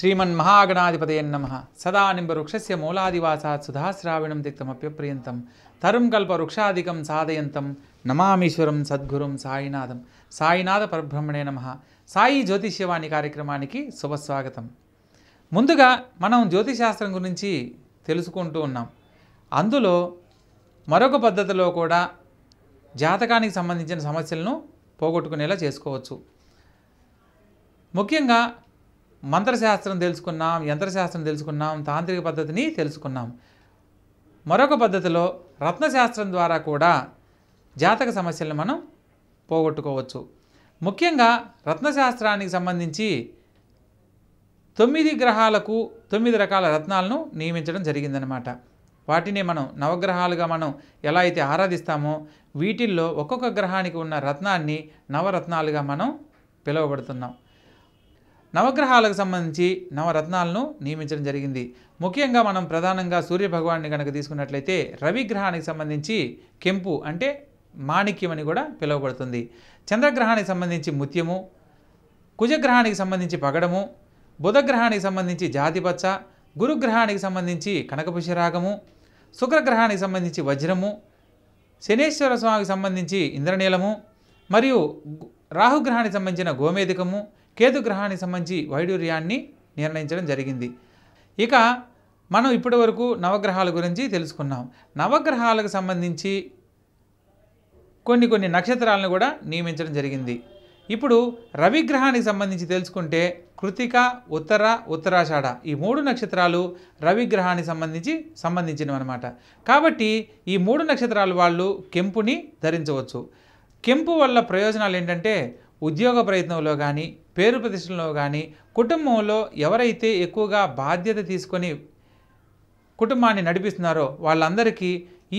శ్రీమన్మహాగణాధిపతయ నమ సదా నింబవృక్షస్య మూలాదివాసాత్ సుధాశ్రావిణం తిక్తమప్యప్రియంతం తరుం వృక్షాధికం సాధయంతం నమామీశ్వరం సద్గురుం సాయినాథం సాయినాథ పరబ్రహ్మణే నమ సాయి జ్యోతిష్యవాణి కార్యక్రమానికి శుభస్వాగతం ముందుగా మనం జ్యోతిశాస్త్రం గురించి తెలుసుకుంటూ ఉన్నాం అందులో మరొక పద్ధతిలో కూడా జాతకానికి సంబంధించిన సమస్యలను పోగొట్టుకునేలా చేసుకోవచ్చు ముఖ్యంగా మంత్రశాస్త్రం తెలుసుకున్నాం యంత్రశాస్త్రం తెలుసుకున్నాం తాంత్రిక పద్ధతిని తెలుసుకున్నాం మరొక పద్ధతిలో రత్నశాస్త్రం ద్వారా కూడా జాతక సమస్యలను మనం పోగొట్టుకోవచ్చు ముఖ్యంగా రత్నశాస్త్రానికి సంబంధించి తొమ్మిది గ్రహాలకు తొమ్మిది రకాల రత్నాలను నియమించడం జరిగిందనమాట వాటిని మనం నవగ్రహాలుగా మనం ఎలా అయితే ఆరాధిస్తామో వీటిల్లో ఒక్కొక్క గ్రహానికి ఉన్న రత్నాన్ని నవరత్నాలుగా మనం పిలువబడుతున్నాం నవగ్రహాలకు సంబంధించి నవరత్నాలను నియమించడం జరిగింది ముఖ్యంగా మనం ప్రధానంగా సూర్యభగవాన్ని కనుక తీసుకున్నట్లయితే రవిగ్రహానికి సంబంధించి కెంపు అంటే మాణిక్యం అని కూడా పిలువబడుతుంది చంద్రగ్రహానికి సంబంధించి ముత్యము కుజగ్రహానికి సంబంధించి పగడము బుధగ్రహానికి సంబంధించి జాతిపచ్చ గురుగ్రహానికి సంబంధించి కనకపుషరాగము శుక్రగ్రహానికి సంబంధించి వజ్రము శనేశ్వర స్వామికి సంబంధించి ఇంద్రనీలము మరియు రాహుగ్రహానికి సంబంధించిన గోమేధికము కేతు గ్రహానికి సంబంధించి వైడూర్యాన్ని నిర్ణయించడం జరిగింది ఇక మనం ఇప్పటి వరకు నవగ్రహాల గురించి తెలుసుకున్నాం నవగ్రహాలకు సంబంధించి కొన్ని కొన్ని నక్షత్రాలను కూడా నియమించడం జరిగింది ఇప్పుడు రవిగ్రహానికి సంబంధించి తెలుసుకుంటే కృతిక ఉత్తర ఉత్తరాషాఢ ఈ మూడు నక్షత్రాలు రవిగ్రహానికి సంబంధించి సంబంధించినవి అనమాట కాబట్టి ఈ మూడు నక్షత్రాలు వాళ్ళు కెంపుని ధరించవచ్చు కెంపు వల్ల ప్రయోజనాలు ఏంటంటే ఉద్యోగ ప్రయత్నంలో కానీ పేరు ప్రతిష్టలో కానీ కుటుంబంలో ఎవరైతే ఎక్కువగా బాధ్యత తీసుకొని కుటుంబాన్ని నడిపిస్తున్నారో వాళ్ళందరికీ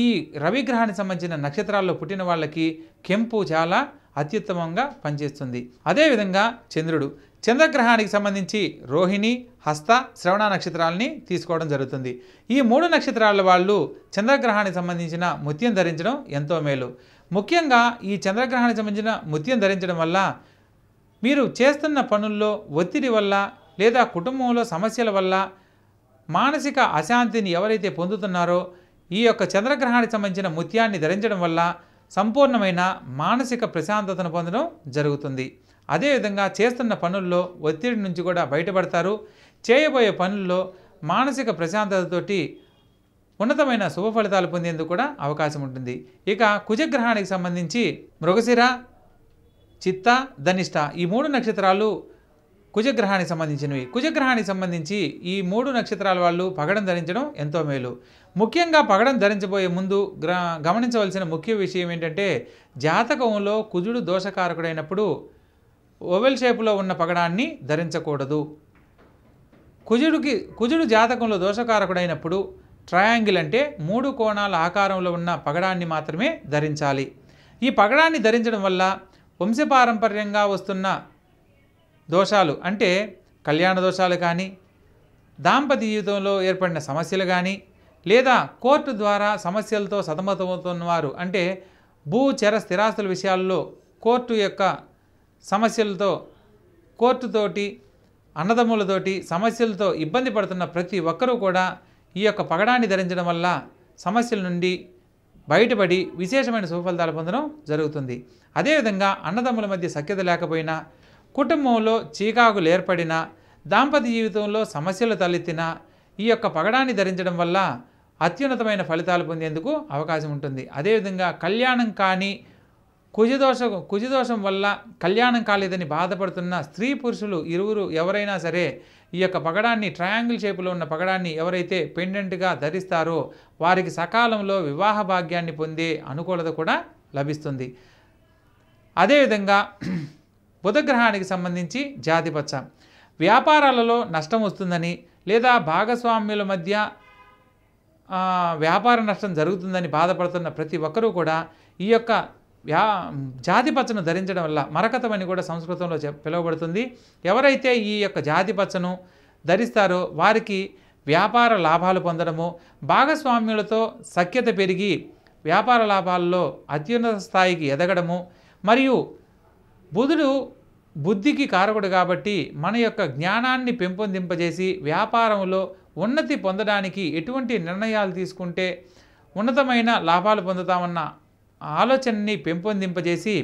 ఈ రవిగ్రహానికి సంబంధించిన నక్షత్రాల్లో పుట్టిన వాళ్ళకి కెంపు చాలా అత్యుత్తమంగా పనిచేస్తుంది అదేవిధంగా చంద్రుడు చంద్రగ్రహానికి సంబంధించి రోహిణి హస్త శ్రవణ నక్షత్రాలని తీసుకోవడం జరుగుతుంది ఈ మూడు నక్షత్రాల వాళ్ళు చంద్రగ్రహానికి సంబంధించిన ముత్యం ధరించడం ఎంతో మేలు ముఖ్యంగా ఈ చంద్రగ్రహానికి సంబంధించిన ముత్యం ధరించడం వల్ల మీరు చేస్తున్న పనుల్లో ఒత్తిడి వల్ల లేదా కుటుంబంలో సమస్యల వల్ల మానసిక అశాంతిని ఎవరైతే పొందుతున్నారో ఈ యొక్క చంద్రగ్రహానికి సంబంధించిన ముత్యాన్ని ధరించడం వల్ల సంపూర్ణమైన మానసిక ప్రశాంతతను పొందడం జరుగుతుంది అదేవిధంగా చేస్తున్న పనుల్లో ఒత్తిడి నుంచి కూడా బయటపడతారు చేయబోయే పనుల్లో మానసిక ప్రశాంతతతోటి ఉన్నతమైన శుభ ఫలితాలు పొందేందుకు కూడా అవకాశం ఉంటుంది ఇక కుజగ్రహానికి సంబంధించి మృగశిర చిత్త ధనిష్ట ఈ మూడు నక్షత్రాలు కుజగ్రహానికి సంబంధించినవి కుజగ్రహానికి సంబంధించి ఈ మూడు నక్షత్రాల వాళ్ళు పగడం ధరించడం ఎంతో మేలు ముఖ్యంగా పగడం ధరించబోయే ముందు గమనించవలసిన ముఖ్య విషయం ఏంటంటే జాతకంలో కుజుడు దోషకారకుడైనప్పుడు ఓవెల్ షేపులో ఉన్న పగడాన్ని ధరించకూడదు కుజుడికి కుజుడు జాతకంలో దోషకారకుడైనప్పుడు ట్రయాంగిల్ అంటే మూడు కోణాల ఆకారంలో ఉన్న పగడాన్ని మాత్రమే ధరించాలి ఈ పగడాన్ని ధరించడం వల్ల వంశపారంపర్యంగా వస్తున్న దోషాలు అంటే కళ్యాణ దోషాలు కానీ దాంపత్య జీవితంలో ఏర్పడిన సమస్యలు కానీ లేదా కోర్టు ద్వారా సమస్యలతో సతమతమవుతున్న వారు అంటే భూ చెర స్థిరాస్తుల విషయాల్లో కోర్టు యొక్క సమస్యలతో కోర్టుతోటి అన్నదమ్ములతోటి సమస్యలతో ఇబ్బంది పడుతున్న ప్రతి ఒక్కరూ కూడా ఈ యొక్క పగడాన్ని ధరించడం వల్ల సమస్యల నుండి బయటపడి విశేషమైన సుఫలితాలు పొందడం జరుగుతుంది అదేవిధంగా అన్నదమ్ముల మధ్య సఖ్యత లేకపోయినా కుటుంబంలో చీకాకులు ఏర్పడినా దాంపత్య జీవితంలో సమస్యలు తలెత్తినా ఈ యొక్క పగడాన్ని ధరించడం వల్ల అత్యున్నతమైన ఫలితాలు పొందేందుకు అవకాశం ఉంటుంది అదేవిధంగా కళ్యాణం కానీ కుజదోష కుజదోషం వల్ల కళ్యాణం కాలేదని బాధపడుతున్న స్త్రీ పురుషులు ఇరువురు ఎవరైనా సరే ఈ యొక్క పగడాన్ని ట్రయాంగిల్ షేపులో ఉన్న పగడాన్ని ఎవరైతే పెండెంట్గా ధరిస్తారో వారికి సకాలంలో వివాహ భాగ్యాన్ని పొందే అనుకూలత కూడా లభిస్తుంది అదేవిధంగా బుధగ్రహానికి సంబంధించి జాతిపచ్చ వ్యాపారాలలో నష్టం వస్తుందని లేదా భాగస్వామ్యుల మధ్య వ్యాపార నష్టం జరుగుతుందని బాధపడుతున్న ప్రతి ఒక్కరూ కూడా ఈ యొక్క వ్యా జాతి పచ్చను ధరించడం వల్ల మరకతం అని కూడా సంస్కృతంలో పిలువబడుతుంది ఎవరైతే ఈ యొక్క జాతి పచ్చను ధరిస్తారో వారికి వ్యాపార లాభాలు పొందడము భాగస్వామ్యులతో సఖ్యత పెరిగి వ్యాపార లాభాల్లో అత్యున్నత స్థాయికి ఎదగడము మరియు బుధుడు బుద్ధికి కారకుడు కాబట్టి మన యొక్క జ్ఞానాన్ని పెంపొందింపజేసి వ్యాపారంలో ఉన్నతి పొందడానికి ఎటువంటి నిర్ణయాలు తీసుకుంటే ఉన్నతమైన లాభాలు పొందుతామన్న ఆలోచనని పెంపొందింపజేసి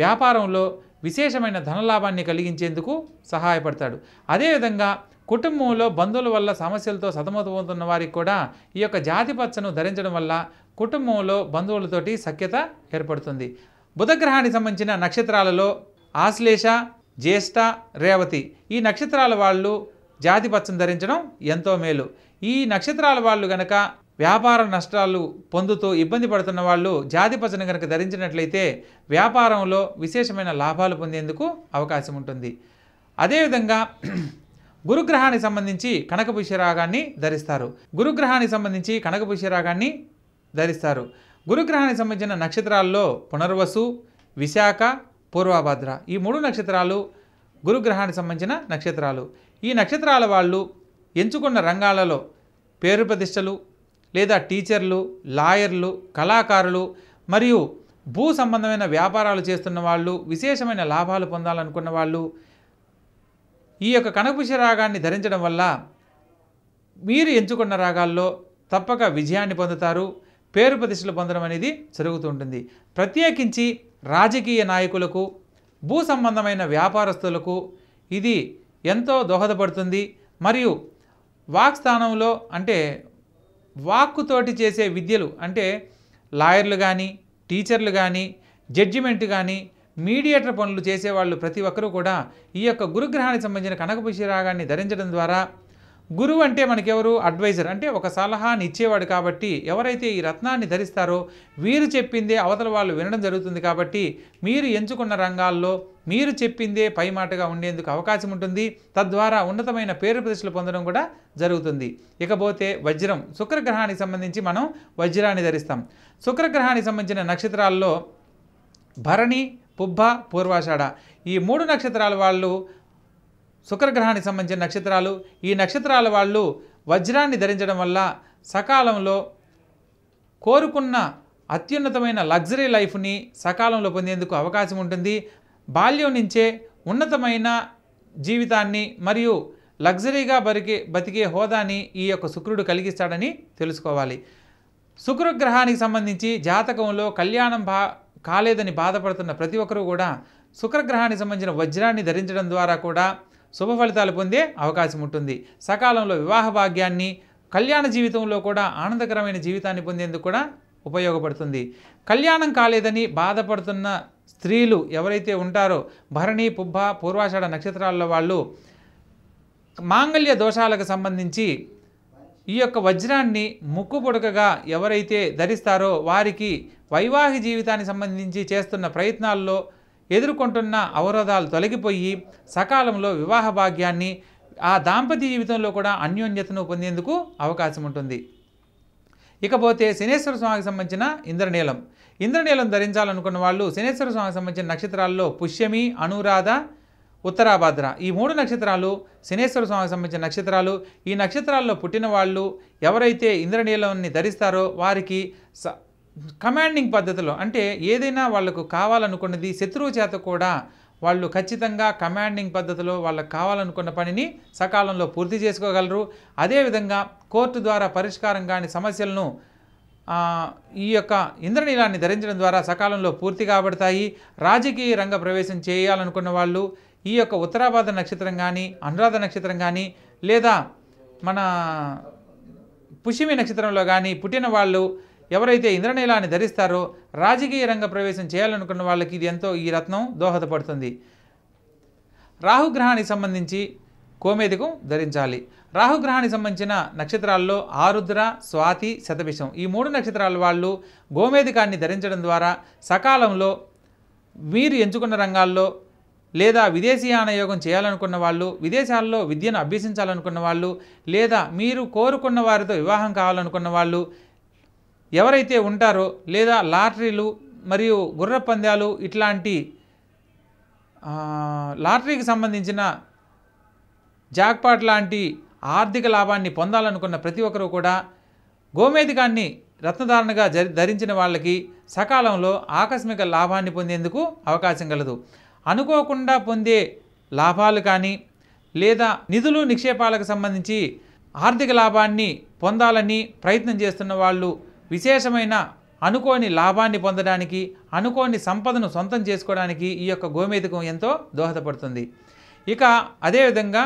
వ్యాపారంలో విశేషమైన ధనలాభాన్ని కలిగించేందుకు సహాయపడతాడు అదేవిధంగా కుటుంబంలో బంధువుల వల్ల సమస్యలతో సతమతమవుతున్న వారికి కూడా ఈ యొక్క జాతి పచ్చను ధరించడం వల్ల కుటుంబంలో బంధువులతోటి సఖ్యత ఏర్పడుతుంది బుధగ్రహానికి సంబంధించిన నక్షత్రాలలో ఆశ్లేష జ్యేష్ఠ రేవతి ఈ నక్షత్రాల వాళ్ళు జాతి పచ్చను ధరించడం ఎంతో మేలు ఈ నక్షత్రాల వాళ్ళు గనక వ్యాపార నష్టాలు పొందుతూ ఇబ్బంది పడుతున్న వాళ్ళు జాతిపచ్చని కనుక ధరించినట్లయితే వ్యాపారంలో విశేషమైన లాభాలు పొందేందుకు అవకాశం ఉంటుంది అదేవిధంగా గురుగ్రహానికి సంబంధించి కనకపుష్య రాగాన్ని ధరిస్తారు గురుగ్రహానికి సంబంధించి కనకపుష్య రాగాన్ని ధరిస్తారు గురుగ్రహానికి సంబంధించిన నక్షత్రాల్లో పునర్వసు విశాఖ పూర్వభద్ర ఈ మూడు నక్షత్రాలు గురుగ్రహానికి సంబంధించిన నక్షత్రాలు ఈ నక్షత్రాల వాళ్ళు ఎంచుకున్న రంగాలలో పేరు ప్రతిష్టలు లేదా టీచర్లు లాయర్లు కళాకారులు మరియు భూ సంబంధమైన వ్యాపారాలు చేస్తున్న వాళ్ళు విశేషమైన లాభాలు పొందాలనుకున్న వాళ్ళు ఈ యొక్క కనకపుష రాగాన్ని ధరించడం వల్ల మీరు ఎంచుకున్న రాగాల్లో తప్పక విజయాన్ని పొందుతారు పేరు ప్రతిష్టలు పొందడం అనేది జరుగుతుంటుంది ప్రత్యేకించి రాజకీయ నాయకులకు భూ సంబంధమైన వ్యాపారస్తులకు ఇది ఎంతో దోహదపడుతుంది మరియు వాక్స్థానంలో అంటే వాక్కుతోటి చేసే విద్యలు అంటే లాయర్లు కానీ టీచర్లు కానీ జడ్జిమెంట్ కానీ మీడియేటర్ పనులు చేసేవాళ్ళు ప్రతి ఒక్కరూ కూడా ఈ యొక్క గురుగ్రహానికి సంబంధించిన కనకపుషి రాగాన్ని ధరించడం ద్వారా గురువు అంటే మనకెవరు అడ్వైజర్ అంటే ఒక సలహాని ఇచ్చేవాడు కాబట్టి ఎవరైతే ఈ రత్నాన్ని ధరిస్తారో వీరు చెప్పిందే అవతల వాళ్ళు వినడం జరుగుతుంది కాబట్టి మీరు ఎంచుకున్న రంగాల్లో మీరు చెప్పిందే పై మాటగా ఉండేందుకు అవకాశం ఉంటుంది తద్వారా ఉన్నతమైన పేరు ప్రతిష్టలు పొందడం కూడా జరుగుతుంది ఇకపోతే వజ్రం శుక్రగ్రహానికి సంబంధించి మనం వజ్రాన్ని ధరిస్తాం శుక్రగ్రహానికి సంబంధించిన నక్షత్రాల్లో భరణి పుబ్బ పూర్వాషాఢ ఈ మూడు నక్షత్రాల వాళ్ళు శుక్రగ్రహానికి సంబంధించిన నక్షత్రాలు ఈ నక్షత్రాల వాళ్ళు వజ్రాన్ని ధరించడం వల్ల సకాలంలో కోరుకున్న అత్యున్నతమైన లగ్జరీ లైఫ్ని సకాలంలో పొందేందుకు అవకాశం ఉంటుంది బాల్యం నుంచే ఉన్నతమైన జీవితాన్ని మరియు లగ్జరీగా బరికే బతికే హోదాని ఈ యొక్క శుక్రుడు కలిగిస్తాడని తెలుసుకోవాలి శుక్రగ్రహానికి సంబంధించి జాతకంలో కళ్యాణం బా కాలేదని బాధపడుతున్న ప్రతి ఒక్కరూ కూడా శుక్రగ్రహానికి సంబంధించిన వజ్రాన్ని ధరించడం ద్వారా కూడా శుభ ఫలితాలు పొందే అవకాశం ఉంటుంది సకాలంలో వివాహ భాగ్యాన్ని కళ్యాణ జీవితంలో కూడా ఆనందకరమైన జీవితాన్ని పొందేందుకు కూడా ఉపయోగపడుతుంది కళ్యాణం కాలేదని బాధపడుతున్న స్త్రీలు ఎవరైతే ఉంటారో భరణి పుబ్బ పూర్వాషాఢ నక్షత్రాల్లో వాళ్ళు మాంగళ్య దోషాలకు సంబంధించి ఈ యొక్క వజ్రాన్ని ముక్కు పొడకగా ఎవరైతే ధరిస్తారో వారికి వైవాహిక జీవితానికి సంబంధించి చేస్తున్న ప్రయత్నాల్లో ఎదుర్కొంటున్న అవరోధాలు తొలగిపోయి సకాలంలో వివాహ భాగ్యాన్ని ఆ దాంపత్య జీవితంలో కూడా అన్యోన్యతను పొందేందుకు అవకాశం ఉంటుంది ఇకపోతే శనేశ్వర స్వామికి సంబంధించిన ఇంద్రనీలం ఇంద్రనీలం ధరించాలనుకున్న వాళ్ళు శనేశ్వర స్వామికి సంబంధించిన నక్షత్రాల్లో పుష్యమి అనురాధ ఉత్తరాభద్ర ఈ మూడు నక్షత్రాలు శనేశ్వర స్వామికి సంబంధించిన నక్షత్రాలు ఈ నక్షత్రాల్లో పుట్టిన వాళ్ళు ఎవరైతే ఇంద్రనీలాన్ని ధరిస్తారో వారికి కమాండింగ్ పద్ధతిలో అంటే ఏదైనా వాళ్ళకు కావాలనుకున్నది శత్రువు చేత కూడా వాళ్ళు ఖచ్చితంగా కమాండింగ్ పద్ధతిలో వాళ్ళకు కావాలనుకున్న పనిని సకాలంలో పూర్తి చేసుకోగలరు అదేవిధంగా కోర్టు ద్వారా పరిష్కారం కాని సమస్యలను ఈ యొక్క ఇంద్రనీలాన్ని ధరించడం ద్వారా సకాలంలో పూర్తి కాబడతాయి రాజకీయ రంగ ప్రవేశం చేయాలనుకున్న వాళ్ళు ఈ యొక్క ఉత్తరాబాద నక్షత్రం కానీ అనురాధ నక్షత్రం కానీ లేదా మన పుష్యమి నక్షత్రంలో కానీ పుట్టిన వాళ్ళు ఎవరైతే ఇంద్రనీలాన్ని ధరిస్తారో రాజకీయ రంగ ప్రవేశం చేయాలనుకున్న వాళ్ళకి ఇది ఎంతో ఈ రత్నం దోహదపడుతుంది రాహుగ్రహానికి సంబంధించి కోమేదికం ధరించాలి రాహుగ్రహానికి సంబంధించిన నక్షత్రాల్లో ఆరుద్ర స్వాతి శతభిషం ఈ మూడు నక్షత్రాల వాళ్ళు గోమేదికాన్ని ధరించడం ద్వారా సకాలంలో మీరు ఎంచుకున్న రంగాల్లో లేదా ఆనయోగం చేయాలనుకున్న వాళ్ళు విదేశాల్లో విద్యను అభ్యసించాలనుకున్న వాళ్ళు లేదా మీరు కోరుకున్న వారితో వివాహం కావాలనుకున్న వాళ్ళు ఎవరైతే ఉంటారో లేదా లాటరీలు మరియు గుర్ర పందాలు ఇట్లాంటి లాటరీకి సంబంధించిన జాక్పాట్ లాంటి ఆర్థిక లాభాన్ని పొందాలనుకున్న ప్రతి ఒక్కరూ కూడా గోమేధికాన్ని రత్నధారణగా ధరించిన వాళ్ళకి సకాలంలో ఆకస్మిక లాభాన్ని పొందేందుకు అవకాశం కలదు అనుకోకుండా పొందే లాభాలు కానీ లేదా నిధులు నిక్షేపాలకు సంబంధించి ఆర్థిక లాభాన్ని పొందాలని ప్రయత్నం చేస్తున్న వాళ్ళు విశేషమైన అనుకోని లాభాన్ని పొందడానికి అనుకోని సంపదను సొంతం చేసుకోవడానికి ఈ యొక్క గోమేధికం ఎంతో దోహదపడుతుంది ఇక అదేవిధంగా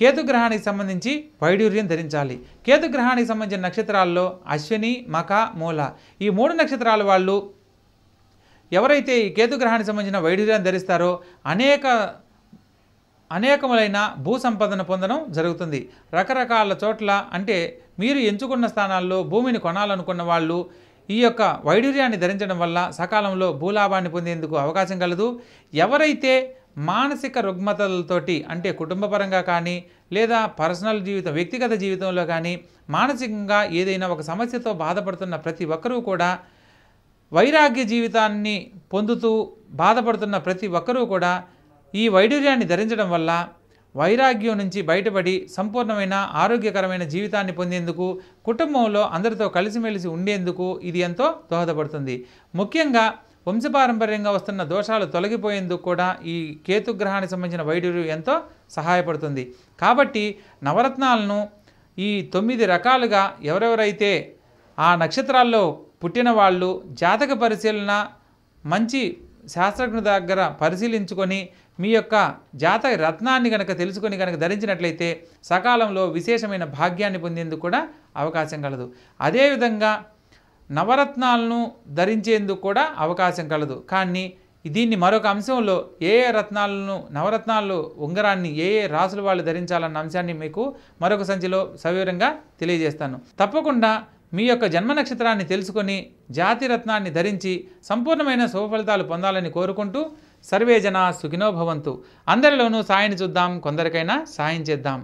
కేతుగ్రహానికి సంబంధించి వైడూర్యం ధరించాలి కేతుగ్రహానికి సంబంధించిన నక్షత్రాల్లో అశ్విని మక మూల ఈ మూడు నక్షత్రాల వాళ్ళు ఎవరైతే ఈ కేతుగ్రహానికి సంబంధించిన వైడూర్యాన్ని ధరిస్తారో అనేక అనేకములైన భూ సంపదను పొందడం జరుగుతుంది రకరకాల చోట్ల అంటే మీరు ఎంచుకున్న స్థానాల్లో భూమిని కొనాలనుకున్న వాళ్ళు ఈ యొక్క వైడూర్యాన్ని ధరించడం వల్ల సకాలంలో భూలాభాన్ని పొందేందుకు అవకాశం కలదు ఎవరైతే మానసిక రుగ్మతలతోటి అంటే కుటుంబపరంగా కానీ లేదా పర్సనల్ జీవితం వ్యక్తిగత జీవితంలో కానీ మానసికంగా ఏదైనా ఒక సమస్యతో బాధపడుతున్న ప్రతి ఒక్కరూ కూడా వైరాగ్య జీవితాన్ని పొందుతూ బాధపడుతున్న ప్రతి ఒక్కరూ కూడా ఈ వైడూర్యాన్ని ధరించడం వల్ల వైరాగ్యం నుంచి బయటపడి సంపూర్ణమైన ఆరోగ్యకరమైన జీవితాన్ని పొందేందుకు కుటుంబంలో అందరితో కలిసిమెలిసి ఉండేందుకు ఇది ఎంతో దోహదపడుతుంది ముఖ్యంగా వంశపారంపర్యంగా వస్తున్న దోషాలు తొలగిపోయేందుకు కూడా ఈ కేతుగ్రహానికి సంబంధించిన వైడూర్యం ఎంతో సహాయపడుతుంది కాబట్టి నవరత్నాలను ఈ తొమ్మిది రకాలుగా ఎవరెవరైతే ఆ నక్షత్రాల్లో పుట్టిన వాళ్ళు జాతక పరిశీలన మంచి శాస్త్రజ్ఞ దగ్గర పరిశీలించుకొని మీ యొక్క జాతక రత్నాన్ని కనుక తెలుసుకొని కనుక ధరించినట్లయితే సకాలంలో విశేషమైన భాగ్యాన్ని పొందేందుకు కూడా అవకాశం కలదు అదేవిధంగా నవరత్నాలను ధరించేందుకు కూడా అవకాశం కలదు కానీ దీన్ని మరొక అంశంలో ఏ ఏ రత్నాలను నవరత్నాలు ఉంగరాన్ని ఏ ఏ రాసులు వాళ్ళు ధరించాలన్న అంశాన్ని మీకు మరొక సంచిలో సవివరంగా తెలియజేస్తాను తప్పకుండా మీ యొక్క జన్మ నక్షత్రాన్ని తెలుసుకొని జాతిరత్నాన్ని ధరించి సంపూర్ణమైన శుభఫలితాలు పొందాలని కోరుకుంటూ సర్వేజన సుఖినోభవంతు అందరిలోనూ సాయం చూద్దాం కొందరికైనా సాయం చేద్దాం